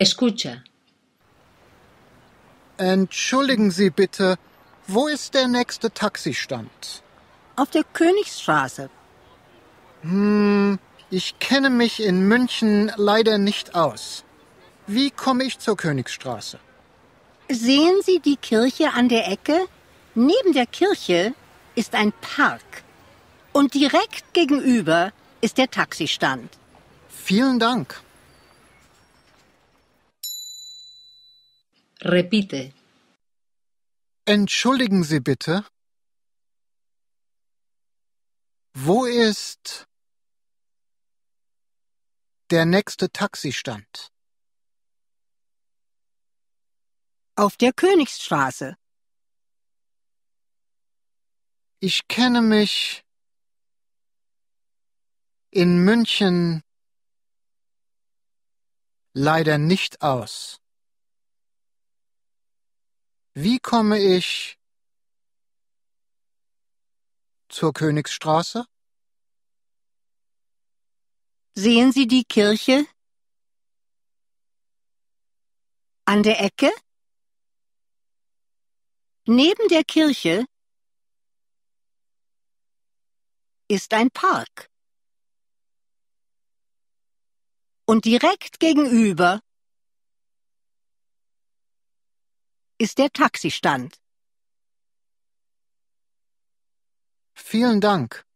Escucha. Entschuldigen Sie bitte, wo ist der nächste Taxistand? Auf der Königsstraße. Hm, ich kenne mich in München leider nicht aus. Wie komme ich zur Königsstraße? Sehen Sie die Kirche an der Ecke? Neben der Kirche ist ein Park. Und direkt gegenüber ist der Taxistand. Vielen Dank. Repite. Entschuldigen Sie bitte. Wo ist der nächste Taxistand? Auf der Königsstraße. Ich kenne mich in München leider nicht aus. Wie komme ich zur Königsstraße? Sehen Sie die Kirche? An der Ecke? Neben der Kirche ist ein Park. Und direkt gegenüber ist der Taxistand. Vielen Dank.